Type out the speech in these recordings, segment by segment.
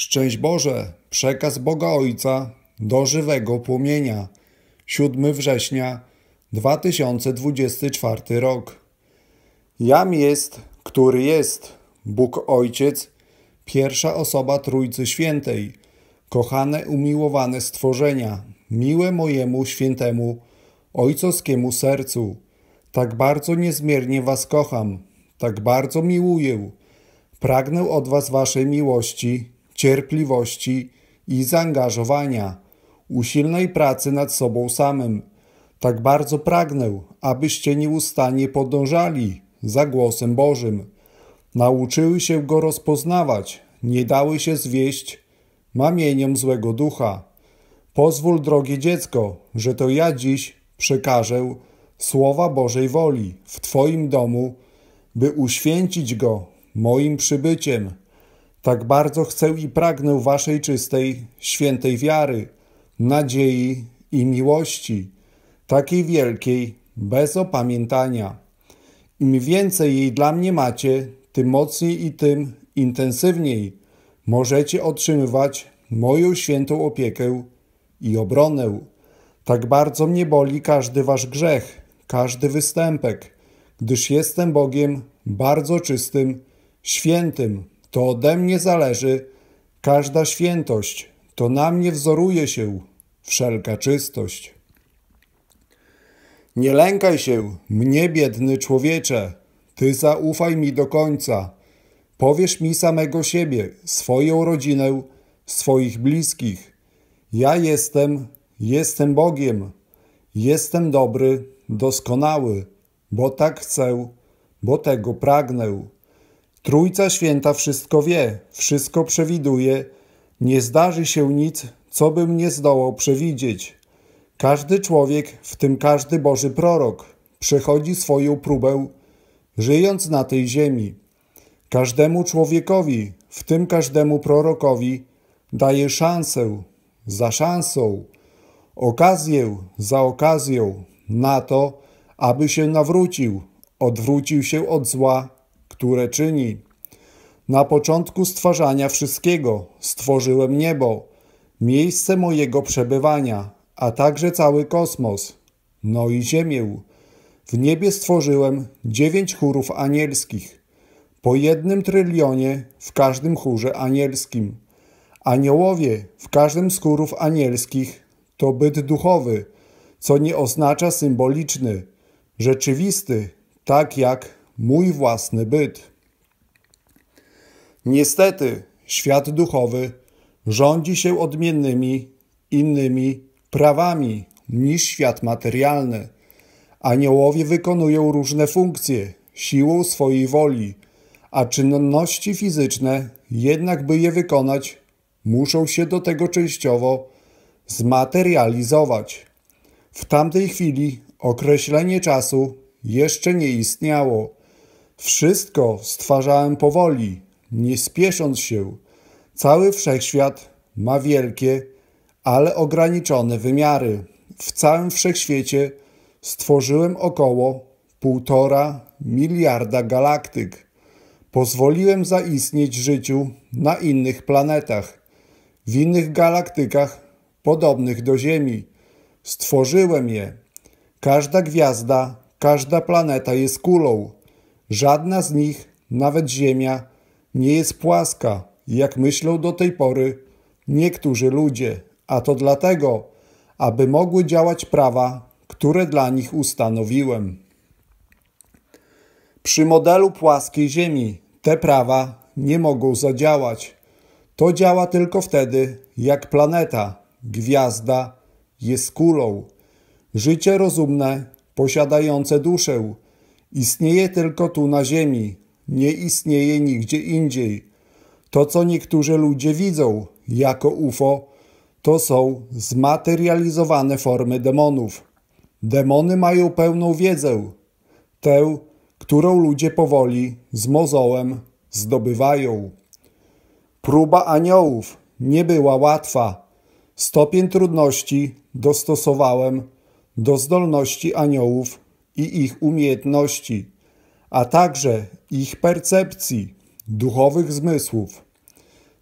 Szczęść Boże, przekaz Boga Ojca do żywego płomienia. 7 września 2024 rok. Jam jest, który jest, Bóg Ojciec, pierwsza osoba Trójcy Świętej, kochane, umiłowane stworzenia, miłe mojemu świętemu, ojcowskiemu sercu. Tak bardzo niezmiernie Was kocham, tak bardzo miłuję. Pragnę od Was Waszej miłości cierpliwości i zaangażowania, usilnej pracy nad sobą samym. Tak bardzo pragnę, abyście nieustannie podążali za głosem Bożym. Nauczyły się go rozpoznawać, nie dały się zwieść mamieniom złego ducha. Pozwól, drogie dziecko, że to ja dziś przekażę słowa Bożej woli w Twoim domu, by uświęcić go moim przybyciem. Tak bardzo chcę i pragnę Waszej czystej, świętej wiary, nadziei i miłości, takiej wielkiej, bez opamiętania. Im więcej jej dla mnie macie, tym mocniej i tym intensywniej możecie otrzymywać moją świętą opiekę i obronę. Tak bardzo mnie boli każdy wasz grzech, każdy występek, gdyż jestem Bogiem bardzo czystym, świętym, to ode mnie zależy każda świętość, to na mnie wzoruje się wszelka czystość. Nie lękaj się, mnie biedny człowiecze, ty zaufaj mi do końca. Powiesz mi samego siebie, swoją rodzinę, swoich bliskich. Ja jestem, jestem Bogiem, jestem dobry, doskonały, bo tak chcę, bo tego pragnę. Trójca Święta wszystko wie, wszystko przewiduje, nie zdarzy się nic, co bym nie zdołał przewidzieć. Każdy człowiek, w tym każdy Boży prorok, przechodzi swoją próbę, żyjąc na tej ziemi. Każdemu człowiekowi, w tym każdemu prorokowi, daje szansę za szansą, okazję za okazją na to, aby się nawrócił, odwrócił się od zła które czyni. Na początku stwarzania wszystkiego stworzyłem niebo, miejsce mojego przebywania, a także cały kosmos, no i ziemię. W niebie stworzyłem dziewięć chórów anielskich, po jednym trylionie w każdym chórze anielskim. Aniołowie w każdym z chórów anielskich to byt duchowy, co nie oznacza symboliczny, rzeczywisty, tak jak mój własny byt. Niestety, świat duchowy rządzi się odmiennymi, innymi prawami niż świat materialny. Aniołowie wykonują różne funkcje siłą swojej woli, a czynności fizyczne, jednak by je wykonać, muszą się do tego częściowo zmaterializować. W tamtej chwili określenie czasu jeszcze nie istniało. Wszystko stwarzałem powoli, nie spiesząc się. Cały wszechświat ma wielkie, ale ograniczone wymiary. W całym wszechświecie stworzyłem około półtora miliarda galaktyk. Pozwoliłem zaistnieć życiu na innych planetach, w innych galaktykach podobnych do Ziemi. Stworzyłem je. Każda gwiazda, każda planeta jest kulą. Żadna z nich, nawet Ziemia, nie jest płaska, jak myślą do tej pory niektórzy ludzie, a to dlatego, aby mogły działać prawa, które dla nich ustanowiłem. Przy modelu płaskiej Ziemi te prawa nie mogą zadziałać. To działa tylko wtedy, jak planeta, gwiazda jest kulą. Życie rozumne, posiadające duszę, Istnieje tylko tu na ziemi, nie istnieje nigdzie indziej. To, co niektórzy ludzie widzą jako UFO, to są zmaterializowane formy demonów. Demony mają pełną wiedzę, tę, którą ludzie powoli z mozołem zdobywają. Próba aniołów nie była łatwa. Stopień trudności dostosowałem do zdolności aniołów i ich umiejętności, a także ich percepcji, duchowych zmysłów.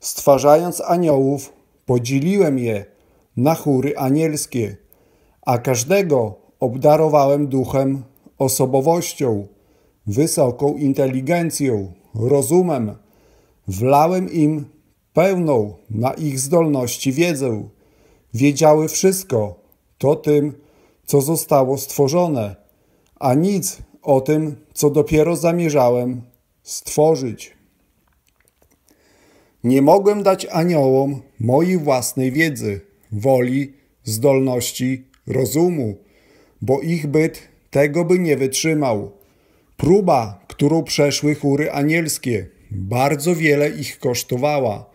Stwarzając aniołów, podzieliłem je na chóry anielskie, a każdego obdarowałem duchem, osobowością, wysoką inteligencją, rozumem. Wlałem im pełną na ich zdolności wiedzę. Wiedziały wszystko, to tym, co zostało stworzone – a nic o tym, co dopiero zamierzałem stworzyć. Nie mogłem dać aniołom mojej własnej wiedzy, woli, zdolności, rozumu, bo ich byt tego by nie wytrzymał. Próba, którą przeszły chóry anielskie, bardzo wiele ich kosztowała.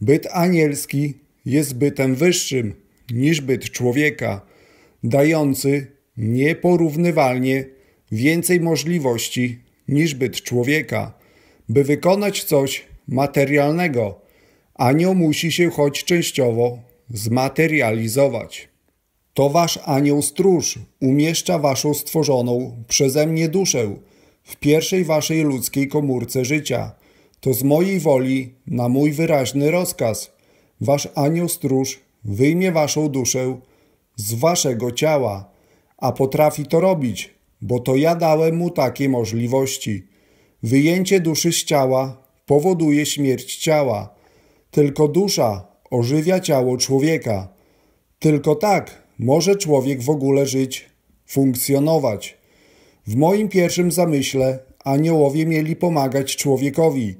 Byt anielski jest bytem wyższym niż byt człowieka, dający nieporównywalnie więcej możliwości niż byt człowieka, by wykonać coś materialnego. Anioł musi się choć częściowo zmaterializować. To wasz anioł stróż umieszcza waszą stworzoną przeze mnie duszę w pierwszej waszej ludzkiej komórce życia. To z mojej woli na mój wyraźny rozkaz. Wasz anioł stróż wyjmie waszą duszę z waszego ciała a potrafi to robić, bo to ja dałem mu takie możliwości. Wyjęcie duszy z ciała powoduje śmierć ciała, tylko dusza ożywia ciało człowieka. Tylko tak może człowiek w ogóle żyć, funkcjonować. W moim pierwszym zamyśle aniołowie mieli pomagać człowiekowi,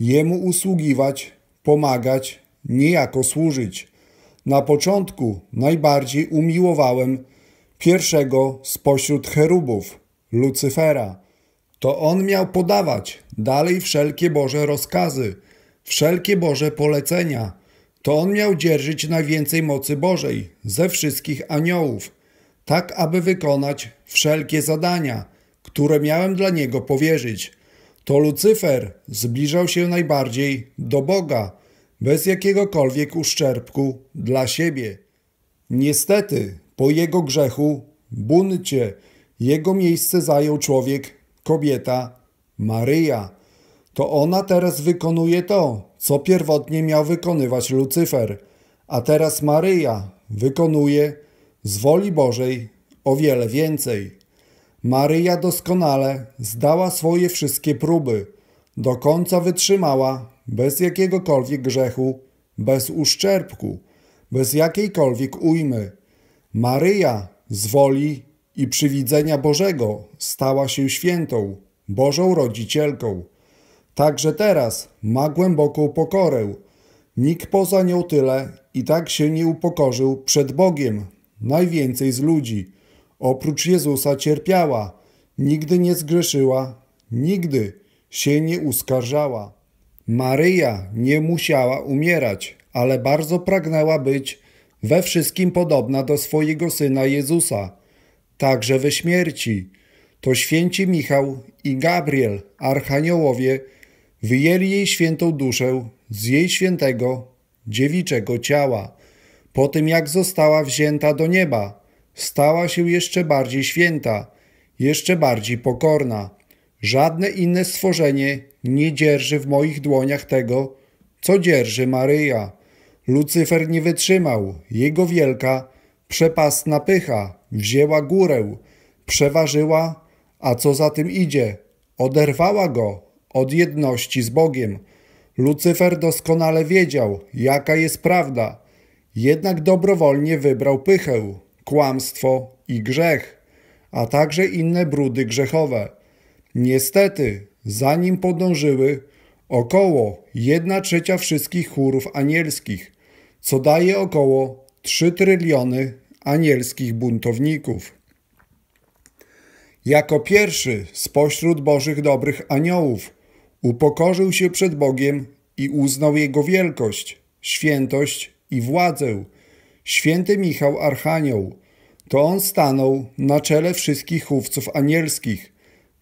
jemu usługiwać, pomagać, niejako służyć. Na początku najbardziej umiłowałem pierwszego spośród cherubów, Lucyfera. To on miał podawać dalej wszelkie Boże rozkazy, wszelkie Boże polecenia. To on miał dzierżyć najwięcej mocy Bożej ze wszystkich aniołów, tak aby wykonać wszelkie zadania, które miałem dla niego powierzyć. To Lucyfer zbliżał się najbardziej do Boga, bez jakiegokolwiek uszczerbku dla siebie. Niestety, po jego grzechu, buncie, jego miejsce zajął człowiek, kobieta, Maryja. To ona teraz wykonuje to, co pierwotnie miał wykonywać Lucyfer, a teraz Maryja wykonuje z woli Bożej o wiele więcej. Maryja doskonale zdała swoje wszystkie próby, do końca wytrzymała bez jakiegokolwiek grzechu, bez uszczerbku, bez jakiejkolwiek ujmy. Maryja z woli i przywidzenia Bożego stała się świętą, Bożą rodzicielką. Także teraz ma głęboką pokorę. Nikt poza nią tyle i tak się nie upokorzył przed Bogiem, najwięcej z ludzi. Oprócz Jezusa cierpiała, nigdy nie zgrzeszyła, nigdy się nie uskarżała. Maryja nie musiała umierać, ale bardzo pragnęła być we wszystkim podobna do swojego syna Jezusa, także we śmierci. To święci Michał i Gabriel, archaniołowie, wyjęli jej świętą duszę z jej świętego, dziewiczego ciała. Po tym jak została wzięta do nieba, stała się jeszcze bardziej święta, jeszcze bardziej pokorna. Żadne inne stworzenie nie dzierży w moich dłoniach tego, co dzierży Maryja. Lucyfer nie wytrzymał, jego wielka, przepastna pycha wzięła górę, przeważyła, a co za tym idzie, oderwała go od jedności z Bogiem. Lucyfer doskonale wiedział, jaka jest prawda, jednak dobrowolnie wybrał pychę, kłamstwo i grzech, a także inne brudy grzechowe. Niestety, zanim podążyły, około jedna trzecia wszystkich chórów anielskich co daje około 3 tryliony anielskich buntowników. Jako pierwszy spośród Bożych dobrych aniołów upokorzył się przed Bogiem i uznał Jego wielkość, świętość i władzę. Święty Michał Archanioł, to on stanął na czele wszystkich chówców anielskich.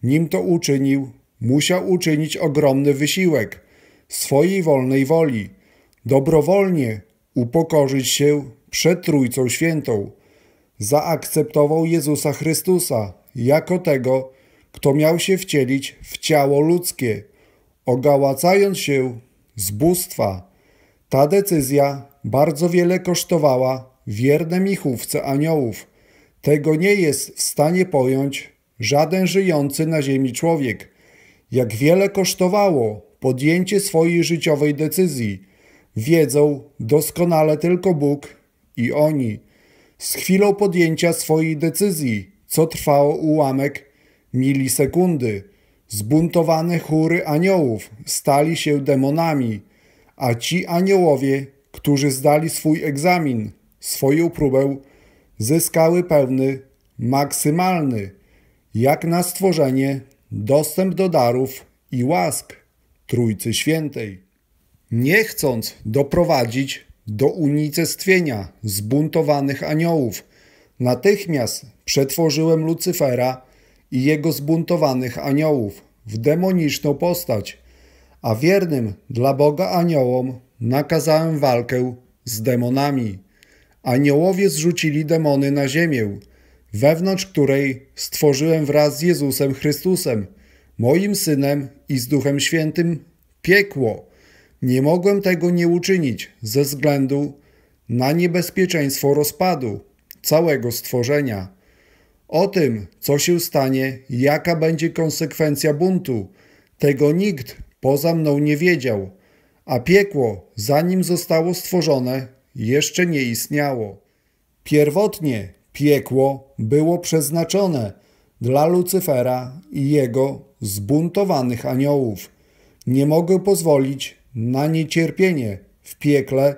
Nim to uczynił, musiał uczynić ogromny wysiłek swojej wolnej woli. Dobrowolnie upokorzyć się przed Trójcą Świętą. Zaakceptował Jezusa Chrystusa jako tego, kto miał się wcielić w ciało ludzkie, ogałacając się z bóstwa. Ta decyzja bardzo wiele kosztowała wierne michówce aniołów. Tego nie jest w stanie pojąć żaden żyjący na ziemi człowiek. Jak wiele kosztowało podjęcie swojej życiowej decyzji – Wiedzą doskonale tylko Bóg i oni. Z chwilą podjęcia swojej decyzji, co trwało ułamek milisekundy, zbuntowane chóry aniołów stali się demonami, a ci aniołowie, którzy zdali swój egzamin, swoją próbę, zyskały pełny, maksymalny, jak na stworzenie, dostęp do darów i łask Trójcy Świętej nie chcąc doprowadzić do unicestwienia zbuntowanych aniołów. Natychmiast przetworzyłem Lucyfera i jego zbuntowanych aniołów w demoniczną postać, a wiernym dla Boga aniołom nakazałem walkę z demonami. Aniołowie zrzucili demony na ziemię, wewnątrz której stworzyłem wraz z Jezusem Chrystusem, moim Synem i z Duchem Świętym piekło – nie mogłem tego nie uczynić ze względu na niebezpieczeństwo rozpadu całego stworzenia. O tym, co się stanie, jaka będzie konsekwencja buntu, tego nikt poza mną nie wiedział, a piekło, zanim zostało stworzone, jeszcze nie istniało. Pierwotnie piekło było przeznaczone dla Lucyfera i jego zbuntowanych aniołów. Nie mogę pozwolić, na niecierpienie w piekle,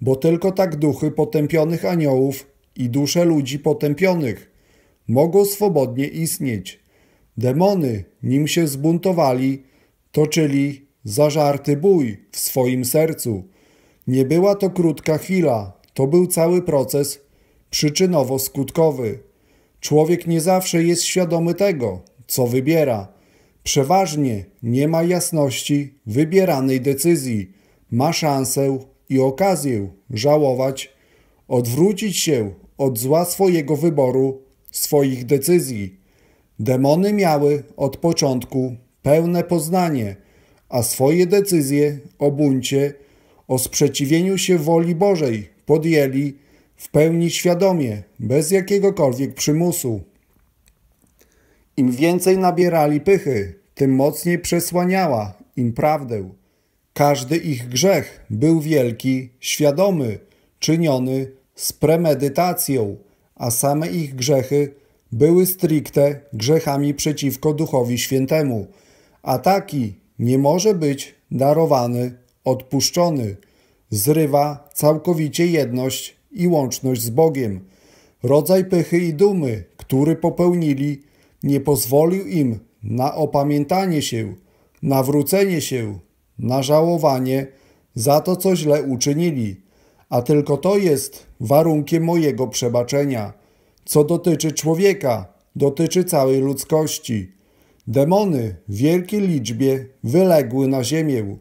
bo tylko tak duchy potępionych aniołów i dusze ludzi potępionych mogą swobodnie istnieć. Demony, nim się zbuntowali, toczyli zażarty bój w swoim sercu. Nie była to krótka chwila, to był cały proces przyczynowo-skutkowy. Człowiek nie zawsze jest świadomy tego, co wybiera – Przeważnie nie ma jasności wybieranej decyzji, ma szansę i okazję żałować, odwrócić się od zła swojego wyboru, swoich decyzji. Demony miały od początku pełne poznanie, a swoje decyzje o buncie, o sprzeciwieniu się woli Bożej podjęli w pełni świadomie, bez jakiegokolwiek przymusu. Im więcej nabierali pychy, tym mocniej przesłaniała im prawdę. Każdy ich grzech był wielki, świadomy, czyniony z premedytacją, a same ich grzechy były stricte grzechami przeciwko Duchowi Świętemu, a taki nie może być darowany, odpuszczony. Zrywa całkowicie jedność i łączność z Bogiem. Rodzaj pychy i dumy, który popełnili, nie pozwolił im na opamiętanie się, nawrócenie się, na żałowanie za to, co źle uczynili, a tylko to jest warunkiem mojego przebaczenia. Co dotyczy człowieka, dotyczy całej ludzkości. Demony w wielkiej liczbie wyległy na ziemię,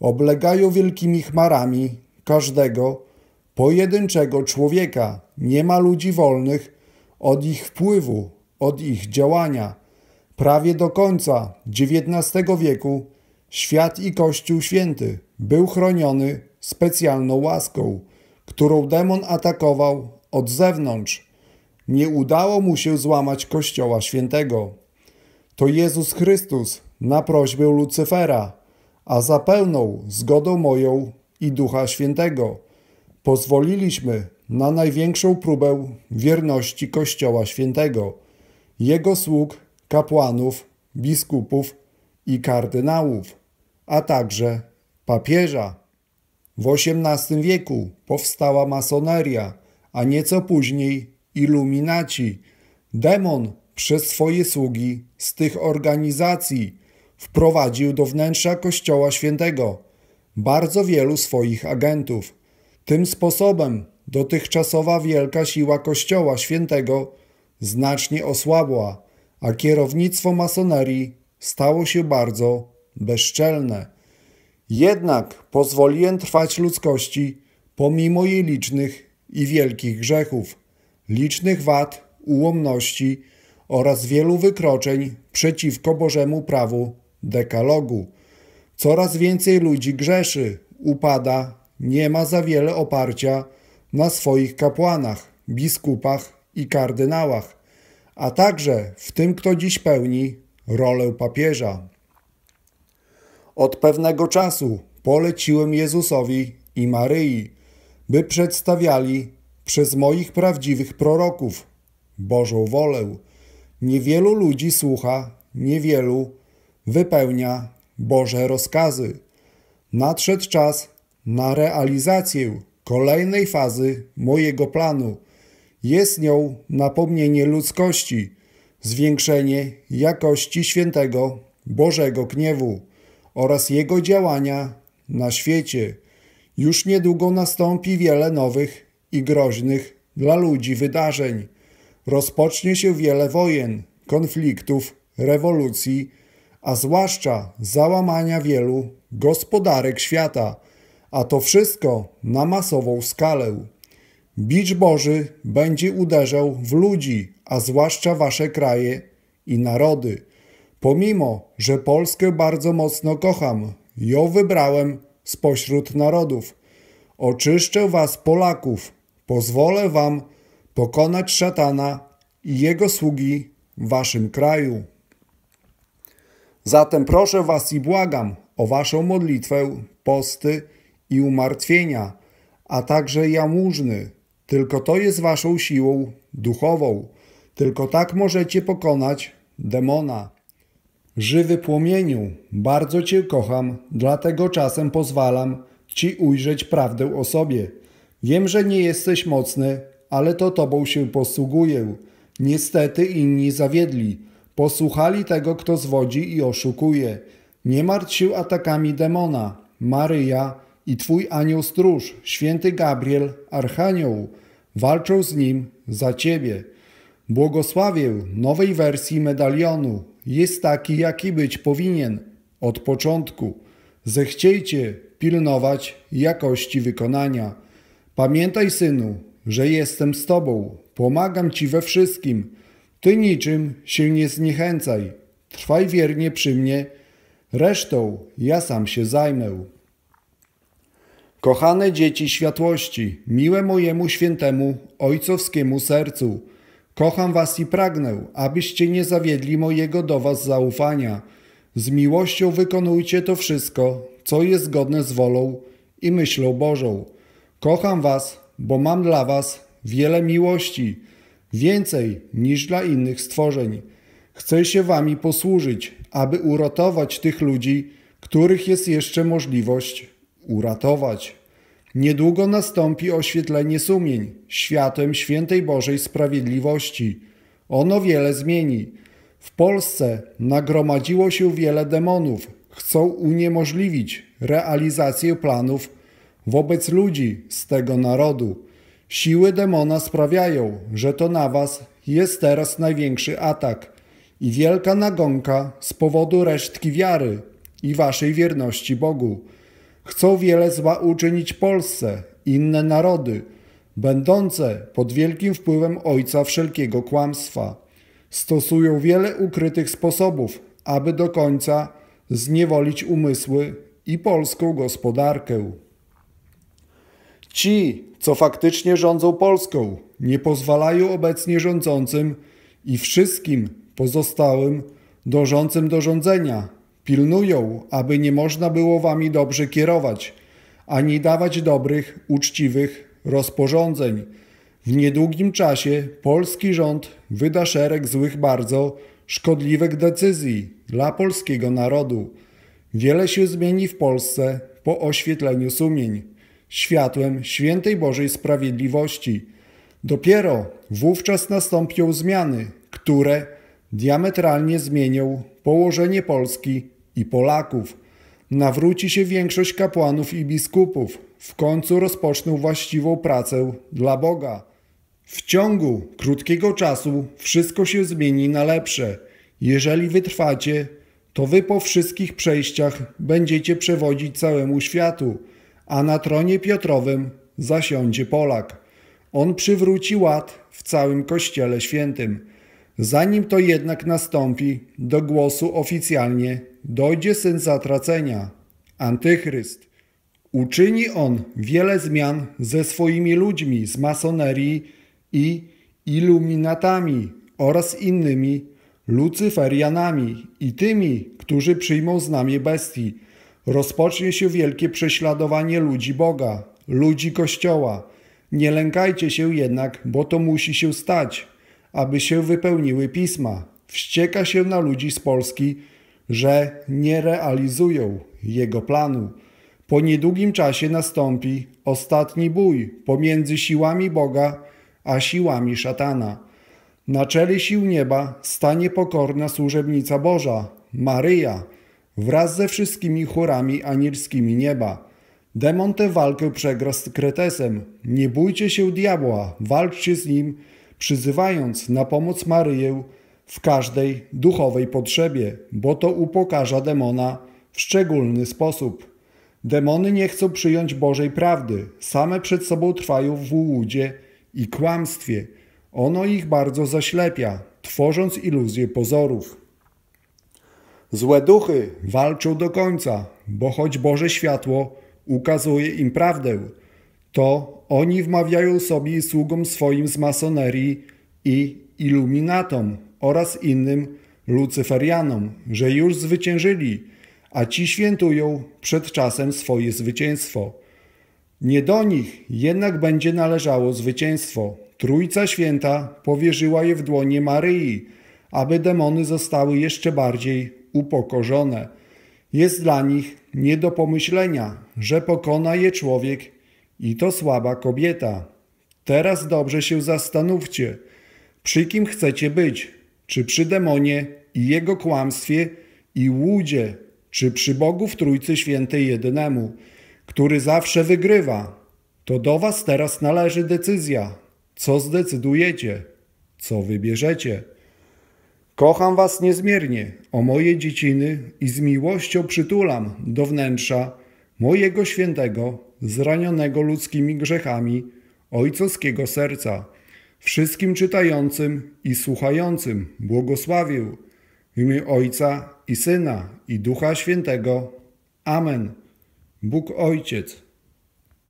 oblegają wielkimi chmarami każdego pojedynczego człowieka. Nie ma ludzi wolnych od ich wpływu, od ich działania. Prawie do końca XIX wieku świat i Kościół Święty był chroniony specjalną łaską, którą demon atakował od zewnątrz. Nie udało mu się złamać Kościoła Świętego. To Jezus Chrystus na prośbę Lucyfera, a za pełną zgodą moją i Ducha Świętego pozwoliliśmy na największą próbę wierności Kościoła Świętego – jego sług, kapłanów, biskupów i kardynałów, a także papieża. W XVIII wieku powstała masoneria, a nieco później iluminaci. Demon przez swoje sługi z tych organizacji wprowadził do wnętrza Kościoła Świętego bardzo wielu swoich agentów. Tym sposobem dotychczasowa wielka siła Kościoła Świętego znacznie osłabła, a kierownictwo masonerii stało się bardzo bezczelne. Jednak pozwoliłem trwać ludzkości pomimo jej licznych i wielkich grzechów, licznych wad, ułomności oraz wielu wykroczeń przeciwko Bożemu prawu dekalogu. Coraz więcej ludzi grzeszy, upada, nie ma za wiele oparcia na swoich kapłanach, biskupach i kardynałach, a także w tym, kto dziś pełni rolę papieża. Od pewnego czasu poleciłem Jezusowi i Maryi, by przedstawiali przez moich prawdziwych proroków Bożą wolę. Niewielu ludzi słucha, niewielu wypełnia Boże rozkazy. Nadszedł czas na realizację kolejnej fazy mojego planu – jest nią napomnienie ludzkości, zwiększenie jakości świętego Bożego gniewu oraz jego działania na świecie. Już niedługo nastąpi wiele nowych i groźnych dla ludzi wydarzeń. Rozpocznie się wiele wojen, konfliktów, rewolucji, a zwłaszcza załamania wielu gospodarek świata, a to wszystko na masową skalę. Bicz Boży będzie uderzał w ludzi, a zwłaszcza wasze kraje i narody. Pomimo, że Polskę bardzo mocno kocham, ją wybrałem spośród narodów. Oczyszczę was, Polaków, pozwolę wam pokonać szatana i jego sługi w waszym kraju. Zatem proszę was i błagam o waszą modlitwę, posty i umartwienia, a także jałmużny, tylko to jest waszą siłą duchową. Tylko tak możecie pokonać demona. Żywy płomieniu, bardzo cię kocham, dlatego czasem pozwalam ci ujrzeć prawdę o sobie. Wiem, że nie jesteś mocny, ale to tobą się posługuję. Niestety inni zawiedli. Posłuchali tego, kto zwodzi i oszukuje. Nie martw się atakami demona. Maryja i Twój anioł stróż, święty Gabriel, archanioł, walczą z nim za Ciebie. Błogosławię nowej wersji medalionu. Jest taki, jaki być powinien od początku. Zechciejcie pilnować jakości wykonania. Pamiętaj, synu, że jestem z Tobą, pomagam Ci we wszystkim. Ty niczym się nie zniechęcaj. Trwaj wiernie przy mnie, resztą ja sam się zajmę. Kochane dzieci światłości, miłe mojemu świętemu ojcowskiemu sercu, kocham was i pragnę, abyście nie zawiedli mojego do was zaufania. Z miłością wykonujcie to wszystko, co jest zgodne z wolą i myślą Bożą. Kocham was, bo mam dla was wiele miłości, więcej niż dla innych stworzeń. Chcę się wami posłużyć, aby uratować tych ludzi, których jest jeszcze możliwość uratować. Niedługo nastąpi oświetlenie sumień światłem świętej Bożej sprawiedliwości. Ono wiele zmieni. W Polsce nagromadziło się wiele demonów. Chcą uniemożliwić realizację planów wobec ludzi z tego narodu. Siły demona sprawiają, że to na was jest teraz największy atak i wielka nagonka z powodu resztki wiary i waszej wierności Bogu chcą wiele zła uczynić Polsce, inne narody, będące pod wielkim wpływem Ojca wszelkiego kłamstwa. Stosują wiele ukrytych sposobów, aby do końca zniewolić umysły i polską gospodarkę. Ci, co faktycznie rządzą Polską, nie pozwalają obecnie rządzącym i wszystkim pozostałym dążącym do rządzenia Pilnują, aby nie można było wami dobrze kierować, ani dawać dobrych, uczciwych rozporządzeń. W niedługim czasie polski rząd wyda szereg złych bardzo, szkodliwych decyzji dla polskiego narodu. Wiele się zmieni w Polsce po oświetleniu sumień, światłem świętej Bożej Sprawiedliwości. Dopiero wówczas nastąpią zmiany, które diametralnie zmienią położenie Polski i Polaków. Nawróci się większość kapłanów i biskupów. W końcu rozpoczną właściwą pracę dla Boga. W ciągu krótkiego czasu wszystko się zmieni na lepsze. Jeżeli wytrwacie, to wy po wszystkich przejściach będziecie przewodzić całemu światu, a na tronie Piotrowym zasiądzie Polak. On przywróci ład w całym Kościele Świętym. Zanim to jednak nastąpi, do głosu oficjalnie dojdzie syn zatracenia, antychryst. Uczyni on wiele zmian ze swoimi ludźmi z masonerii i iluminatami oraz innymi lucyferianami i tymi, którzy przyjmą znamie bestii. Rozpocznie się wielkie prześladowanie ludzi Boga, ludzi Kościoła. Nie lękajcie się jednak, bo to musi się stać, aby się wypełniły pisma. Wścieka się na ludzi z Polski, że nie realizują jego planu. Po niedługim czasie nastąpi ostatni bój pomiędzy siłami Boga a siłami szatana. Na czele sił nieba stanie pokorna służebnica Boża, Maryja, wraz ze wszystkimi chórami anielskimi nieba. Demon tę walkę przegra z Kretesem. Nie bójcie się diabła, walczcie z nim przyzywając na pomoc Maryję w każdej duchowej potrzebie, bo to upokarza demona w szczególny sposób. Demony nie chcą przyjąć Bożej prawdy, same przed sobą trwają w łudzie i kłamstwie. Ono ich bardzo zaślepia, tworząc iluzję pozorów. Złe duchy walczą do końca, bo choć Boże światło ukazuje im prawdę, to oni wmawiają sobie i sługom swoim z masonerii i iluminatom oraz innym lucyferianom, że już zwyciężyli, a ci świętują przed czasem swoje zwycięstwo. Nie do nich jednak będzie należało zwycięstwo. Trójca Święta powierzyła je w dłonie Maryi, aby demony zostały jeszcze bardziej upokorzone. Jest dla nich nie do pomyślenia, że pokona je człowiek i to słaba kobieta. Teraz dobrze się zastanówcie, przy kim chcecie być, czy przy demonie i jego kłamstwie i łudzie, czy przy Bogu w Trójcy Świętej Jedynemu, który zawsze wygrywa. To do was teraz należy decyzja, co zdecydujecie, co wybierzecie. Kocham was niezmiernie, o moje dzieciny i z miłością przytulam do wnętrza, mojego świętego, zranionego ludzkimi grzechami, ojcowskiego serca. Wszystkim czytającym i słuchającym błogosławię w imię Ojca i Syna i Ducha Świętego. Amen. Bóg Ojciec,